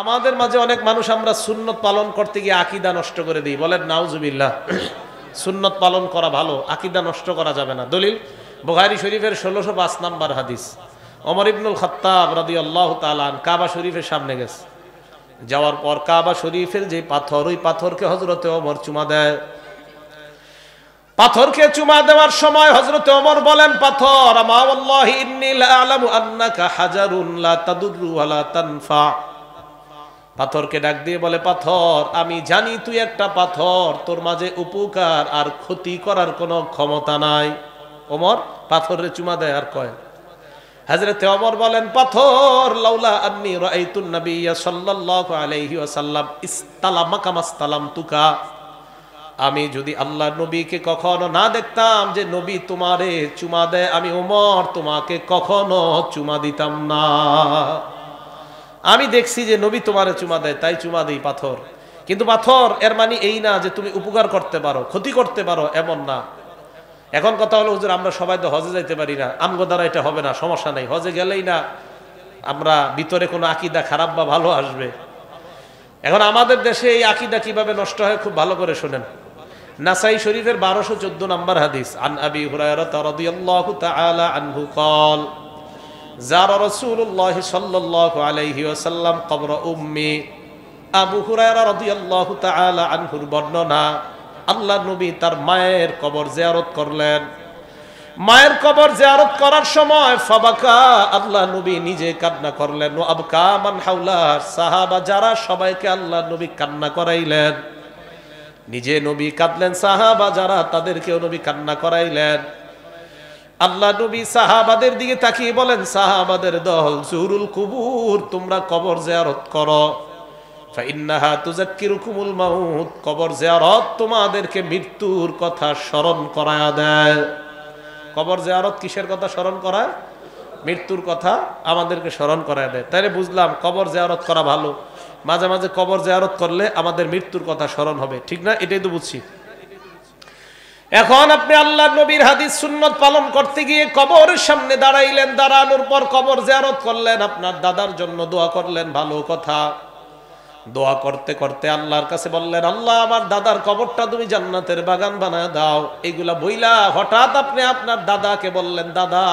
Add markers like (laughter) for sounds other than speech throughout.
আমাদের মাঝে অনেক মানুষ আমরা সুন্নত পালন করতে গিয়ে আকিদা নষ্ট করে দিই বলেন নাউজুবিল্লা সুন্নত পালন করা ভালো আকিদা নষ্ট করা যাবে না দলিল বোহারি শরীফের ষোলোশো পাঁচ নাম্বার হাদিস অমর ইবনুল খত্তাব রাদি আল্লাহ তালান কাবা শরীফের সামনে গেছে যাওয়ার পর কাবা শরীফের যে পাথর ওই পাথরকে হজরতে অমর চুমা দেয় পাথরকে চুমা দেওয়ার সময় হজরতে অমর বলেন পাথর আমা আল্লাহ ইন্নি আলামু আন্নাকা হাজারুন লা তাদুরু ওয়ালা তানফা পাথরকে ডাক দিয়ে বলে পাথর আমি জানি তুই একটা পাথর তোর মাঝে উপকার আর ক্ষতি করার কোনো ক্ষমতা নাই ওমর পাথরে চুমা দেয় আর কয় হাজরতে অমর বলেন পাথর লাউলা আন্নি রাইতুন নবিয়া সাল্লাল্লাহু আলাইহি ওয়াসাল্লাম ইসতালামা কামা তুকা আমি যদি আল্লাহ নবীকে কখনো না দেখতাম যে নবী তোমারে চুমা দেয় আমি ওমর তোমাকে কখনো চুমা দিতাম না আমি দেখছি যে নবী তোমারে চুমা দেয় তাই চুমা দিই পাথর কিন্তু পাথর এর মানে এই না যে তুমি উপকার করতে পারো ক্ষতি করতে পারো এমন না এখন কথা হলো হুজুর আমরা সবাই তো হজে যাইতে পারি না আমগো দ্বারা এটা হবে না সমস্যা নাই হজে গেলেই না আমরা ভিতরে কোনো আকিদা খারাপ বা ভালো আসবে এখন আমাদের দেশে এই আকিদা কিভাবে নষ্ট হয় খুব ভালো করে শোনেন নাসাই শরীফের বারোশো চোদ্দ নম্বর হাদিস আন আবি হুরায়রা রাদিয়াল্লাহু তাআলা আনহু কল যারা রসুল্লাহ সাল্লাহ আলহি আসাল্লাম কবর উম্মি আবু হুরায়রা রাদিয়াল্লাহু তাআলা আনহুর বর্ণনা আল্লাহ নবী তার মায়ের কবর জেয়ারত করলেন মায়ের কবর জেয়ারত করার সময় ফাবাকা আল্লাহ নবী নিজে কান্না করলেন ও আবকা মান হাওলা সাহাবা যারা সবাইকে আল্লাহ নবী কান্না করাইলেন নিজে নবী কাঁদলেন সাহাবা যারা তাদেরকেও নবী কান্না করাইলেন আল্লাহ নবী সাহাবাদের দিকে তাকিয়ে বলেন সাহাবাদের দল জুরুল কুবুর তোমরা কবর জেয়ারত করো ফাইন্নাহা তুজাক্কিরুকুমুল মাউত কবর জিয়ারত তোমাদেরকে মৃত্যুর কথা স্মরণ করায়া দেয় কবর জেয়ারত কিসের কথা স্মরণ করায় মৃত্যুর কথা আমাদেরকে স্মরণ করায় দেয় তাইলে বুঝলাম কবর জেয়ারত করা ভালো মাঝে মাঝে কবর জেয়ারত করলে আমাদের মৃত্যুর কথা স্মরণ হবে ঠিক না এটাই তো বুঝছি এখন আপনি আল্লাহ নবীর হাদিস সুন্নত পালন করতে গিয়ে কবরের সামনে দাঁড়াইলেন দাঁড়ানোর পর কবর জেয়ারত করলেন আপনার দাদার জন্য দোয়া করলেন ভালো কথা দোয়া করতে করতে আল্লাহর কাছে বললেন আল্লাহ আমার দাদার কবরটা তুমি জান্নাতের বাগান বানায় দাও এগুলা বইলা হঠাৎ আপনি আপনার দাদাকে বললেন দাদা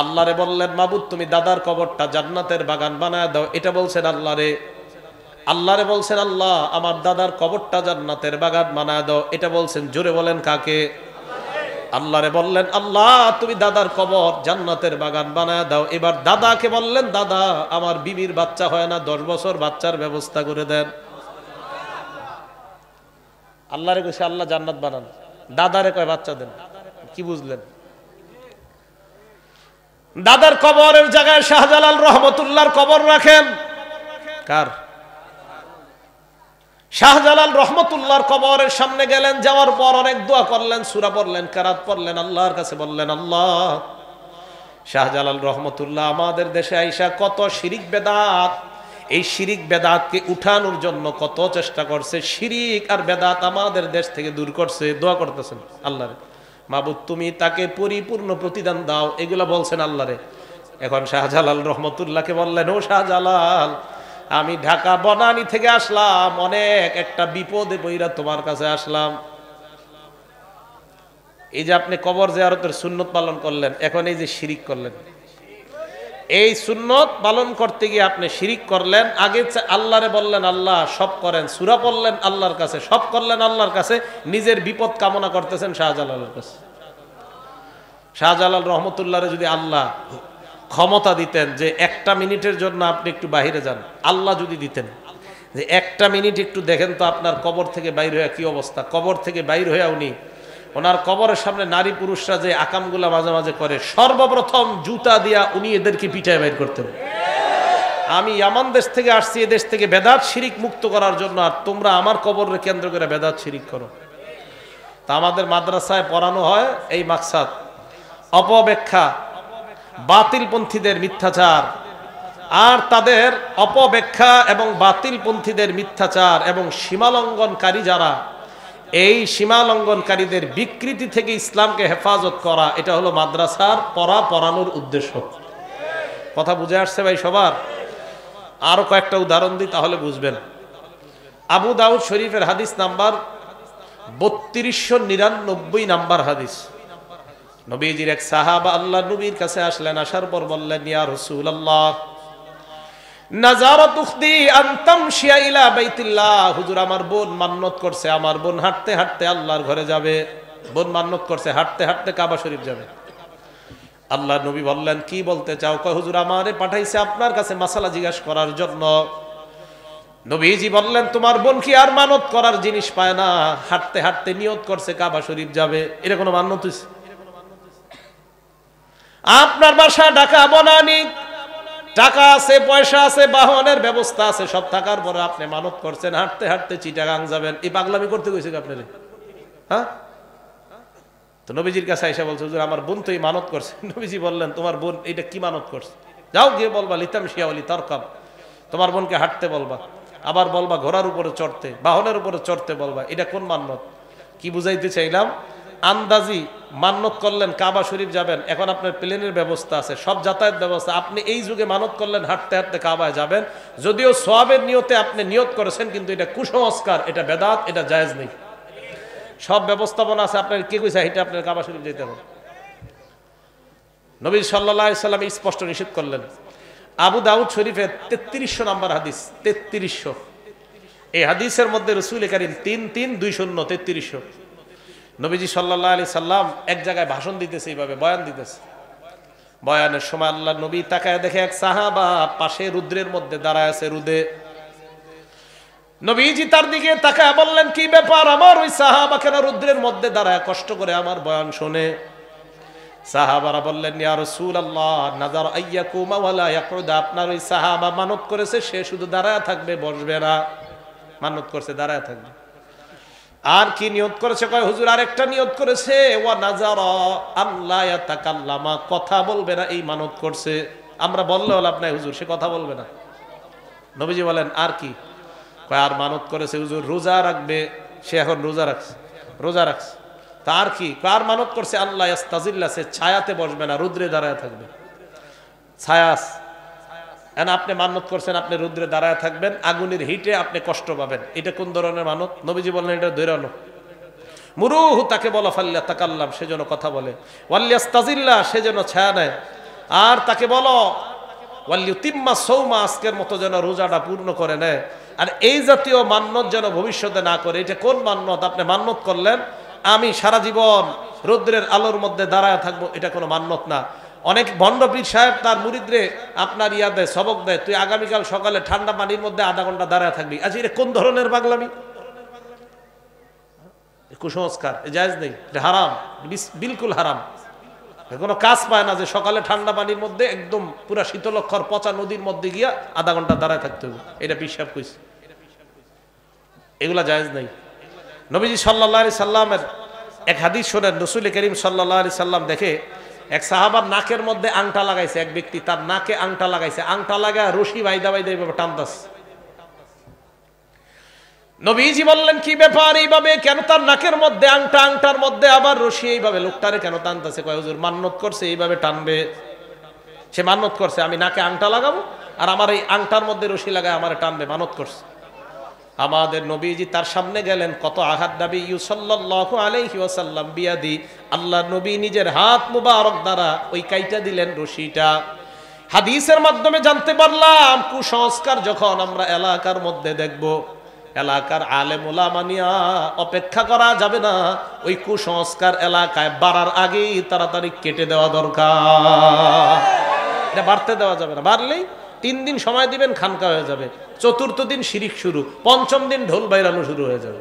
আল্লাহরে বললেন মাবুদ তুমি দাদার কবরটা জান্নাতের বাগান বানায় দাও এটা বলছেন আল্লাহরে আল্লাহরে বলছেন আল্লাহ আমার দাদার কবরটা জান্নাতের বাগান বানায় দাও এটা বলছেন জোরে বলেন কাকে আল্লাহরে বললেন আল্লাহ তুমি দাদার কবর জান্নাতের বাগান বানায় দাও এবার দাদাকে বললেন দাদা আমার বিবির বাচ্চা হয় না দশ বছর বাচ্চার ব্যবস্থা করে দেন আল্লাহরে কইছে আল্লাহ জান্নাত বানান দাদারে কয় বাচ্চা দেন কি বুঝলেন দাদার কবরের জায়গায় শাহজালাল রহমতুল্লাহর কবর রাখেন কার শাহজালাল রহমতুল্লাহর কবরের সামনে গেলেন যাওয়ার পর অনেক দোয়া করলেন সুরা পড়লেন কারাত পড়লেন আল্লাহর কাছে বললেন আল্লাহ শাহজালাল রহমতুল্লাহ আমাদের দেশে আইসা কত শিরিক বেদাত এই শিরিক বেদাতকে উঠানোর জন্য কত চেষ্টা করছে শিরিক আর বেদাত আমাদের দেশ থেকে দূর করছে দোয়া করতেছেন আল্লাহরে মাবুদ তুমি তাকে পরিপূর্ণ প্রতিদান দাও এগুলো বলছেন আল্লাহরে এখন শাহজালাল রহমতুল্লাহকে বললেন ও শাহজালাল আমি ঢাকা বনানী থেকে আসলাম অনেক একটা বিপদে বইরা তোমার কাছে আসলাম এই যে আপনি কবর জেয়ারতের সুন্নত পালন করলেন এখন এই যে শিরিক করলেন এই সুন্নত পালন করতে গিয়ে আপনি শিরিক করলেন আগে আল্লাহরে বললেন আল্লাহ সব করেন সুরা পড়লেন আল্লাহর কাছে সব করলেন আল্লাহর কাছে নিজের বিপদ কামনা করতেছেন শাহজালালের কাছে শাহজালাল রহমতুল্লাহরে যদি আল্লাহ ক্ষমতা দিতেন যে একটা মিনিটের জন্য আপনি একটু বাহিরে যান আল্লাহ যদি দিতেন যে একটা মিনিট একটু দেখেন তো আপনার কবর থেকে বাইর হয়ে কি অবস্থা কবর থেকে বাইর হয়ে উনি ওনার কবরের সামনে নারী পুরুষরা যে আকামগুলা মাঝে মাঝে করে সর্বপ্রথম জুতা দিয়া উনি এদেরকে পিঠায় বাইর করতেন আমি এমন দেশ থেকে আসছি এদেশ থেকে বেদাত শিরিক মুক্ত করার জন্য আর তোমরা আমার কবরের কেন্দ্র করে বেদাত শিরিক করো তা আমাদের মাদ্রাসায় পড়ানো হয় এই মাকসাদ অপব্যাখ্যা বাতিলপন্থীদের মিথ্যাচার আর তাদের অপব্যাখ্যা এবং বাতিলপন্থীদের মিথ্যাচার এবং সীমালঙ্ঘনকারী যারা এই সীমালঙ্ঘনকারীদের বিকৃতি থেকে ইসলামকে হেফাজত করা এটা হলো মাদ্রাসার পড়া পড়ানোর উদ্দেশ্য কথা বুঝে আসছে ভাই সবার আরও কয়েকটা উদাহরণ দিই তাহলে বুঝবেন আবু দাউদ শরীফের হাদিস নাম্বার বত্রিশশো নিরানব্বই নাম্বার হাদিস নবীজির এক সাহাবা আল্লাহ নবীর কাছে আসলেন আসার পর বললেন ইয়া রসুল আল্লাহ হুজুর আমার বোন মান্নত করছে আমার বোন হাঁটতে হাঁটতে আল্লাহর ঘরে যাবে বোন মান্নত করছে হাঁটতে হাঁটতে কাবা শরীফ যাবে আল্লাহ নবী বললেন কি বলতে চাও কয় হুজুর আমারে পাঠাইছে আপনার কাছে মাসালা জিজ্ঞেস করার জন্য নবীজি বললেন তোমার বোন কি আর মানত করার জিনিস পায় না হাঁটতে হাঁটতে নিয়ত করছে কাবা শরীফ যাবে এরকম মান্যত হয়েছে আপনার বাসা ঢাকা বনানি টাকা আছে পয়সা আছে বাহনের ব্যবস্থা আছে সব থাকার পরে আপনি মানত করছেন হাঁটতে হাঁটতে চিটাগাং যাবেন এই পাগলামি করতে গেছে আপনার হ্যাঁ তো নবীজির কাছে আইসা বলছে হুজুর আমার বোন তো এই মানত করছে (laughs) নবীজি বললেন তোমার বোন এটা কি মানত করছে যাও গিয়ে বলবা লিতাম শিয়াওয়ালি তরকাব তোমার বোনকে হাঁটতে বলবা আবার বলবা ঘোড়ার উপরে চড়তে বাহনের উপরে চড়তে বলবা এটা কোন মান্যত কি বুঝাইতে চাইলাম আন্দাজি মানত করলেন কাবা শরীফ যাবেন এখন আপনার প্লেনের ব্যবস্থা আছে সব যাতায়াত ব্যবস্থা আপনি এই যুগে মানত করলেন হাঁটতে হাঁটতে কাবায় যাবেন যদিও সোয়াবের নিয়তে আপনি নিয়ত করেছেন কিন্তু এটা কুসংস্কার এটা বেদাত এটা জায়েজ নেই সব ব্যবস্থাপনা আছে আপনার কে কইসা এটা আপনার কাবা শরীফ যেতে হবে নবী সাল্লাহ সাল্লাম স্পষ্ট নিষেধ করলেন আবু দাউদ শরীফের তেত্রিশশো নাম্বার হাদিস তেত্রিশশো এই হাদিসের মধ্যে রসুল কারিম তিন তিন দুই শূন্য তেত্রিশশো নবীজি সাল্লাহ আলি সাল্লাম এক জায়গায় ভাষণ দিতেছে এইভাবে বয়ান দিতেছে বয়ানের সময় আল্লাহ নবী তাকায় দেখে এক সাহাবা পাশে রুদ্রের মধ্যে দাঁড়ায় আছে রুদে নবীজি তার দিকে তাকায় বললেন কি ব্যাপার আমার ওই সাহাবা কেন রুদ্রের মধ্যে দাঁড়ায় কষ্ট করে আমার বয়ান শোনে সাহাবারা বললেন নাজার আপনার ওই সাহাবা মানত করেছে সে শুধু দাঁড়ায় থাকবে বসবে না মানত করছে দাঁড়ায় থাকবে আর কি নিয়ত করেছে কয় হুজুর আরেকটা নিয়ত করেছে ওয়া নাজার আল্লাহ তাকাল্লামা কথা বলবে না এই মানত করছে আমরা বললে হল আপনার হুজুর সে কথা বলবে না নবীজি বলেন আর কি কয় আর মানত করেছে হুজুর রোজা রাখবে সে এখন রোজা রাখছে রোজা রাখছে তা আর কি কার মানত করছে আল্লাহ ইস্তাজিল্লা সে ছায়াতে বসবে না রুদ্রে দাঁড়ায় থাকবে ছায়াস এন আপনি মানত করছেন আপনি রুদ্রে দাঁড়ায় থাকবেন আগুনের হিটে আপনি কষ্ট পাবেন এটা কোন ধরনের মানত নবীজি বললেন এটা দৈরানো মুরুহু তাকে বলা ফাল্লা তাকাল্লাম সে যেন কথা বলে তাজিল্লা সে যেন ছায়া নেয় আর তাকে বলো ওয়াল্লিউতিম্মা সৌমা আজকের মতো যেন রোজাটা পূর্ণ করে নেয় আর এই জাতীয় মান্যত যেন ভবিষ্যতে না করে এটা কোন মান্যত আপনি মান্যত করলেন আমি সারা জীবন রৌদ্রের আলোর মধ্যে দাঁড়ায় থাকবো এটা কোনো মান্যত না অনেক ভণ্ডপীর সাহেব তার মুরিদরে আপনার ইয়া দেয় সবক দেয় তুই আগামীকাল সকালে ঠান্ডা পানির মধ্যে আধা ঘন্টা দাঁড়ায় থাকবি আচ্ছা এটা কোন ধরনের পাগলামি কুসংস্কার জায়জ নেই হারাম বিলকুল হারাম কোনো কাজ পায় না যে সকালে ঠান্ডা পানির মধ্যে একদম পুরা শীতলক্ষর পচা নদীর মধ্যে গিয়া আধা ঘন্টা দাঁড়ায় থাকতে হবে এটা বিশ্বাস কইছি এগুলা জায়জ নেই নবীজি সাল্লা সাল্লামের এক হাদিস শোনেন নসুল করিম সাল্লা সাল্লাম দেখে এক সাহাবার নাকের মধ্যে আংটা লাগাইছে এক ব্যক্তি তার নাকে আংটা লাগাইছে আংটা লাগা রশি বাইদা বাইদা এইভাবে টানতাস নবীজি বললেন কি ব্যাপার এইভাবে কেন তার নাকের মধ্যে আংটা আংটার মধ্যে আবার রশি এইভাবে লোকটারে কেন টানতাছে কয় হুজুর মান্নত করছে এইভাবে টানবে সে মান্নত করছে আমি নাকে আংটা লাগাবো আর আমার এই আংটার মধ্যে রশি লাগায় আমার টানবে মানত করছে আমাদের নবীজি তার সামনে গেলেন কত আঘাত দাবি ইউসল্লাহ আলহি বিয়াদি আল্লাহ নবী নিজের হাত মুবারক দ্বারা ওই কাইটা দিলেন রশিটা হাদিসের মাধ্যমে জানতে পারলাম কুসংস্কার যখন আমরা এলাকার মধ্যে দেখব এলাকার আলেমুলা মানিয়া অপেক্ষা করা যাবে না ওই কুসংস্কার এলাকায় বাড়ার আগেই তাড়াতাড়ি কেটে দেওয়া দরকার বাড়তে দেওয়া যাবে না বাড়লেই তিন দিন সময় দিবেন খানকা হয়ে যাবে চতুর্থ দিন শিরিক শুরু পঞ্চম দিন ঢোল বাইরানো শুরু হয়ে যাবে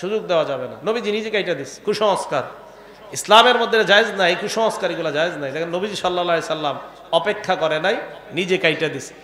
সুযোগ দেওয়া যাবে না নবীজি নিজেকে এটা দিস কুসংস্কার ইসলামের মধ্যে জায়েজ নাই কুসংস্কার এগুলো জায়েজ নাই দেখেন নবীজি সাল্লা সাল্লাম অপেক্ষা করে নাই নিজে কাইটা দিছে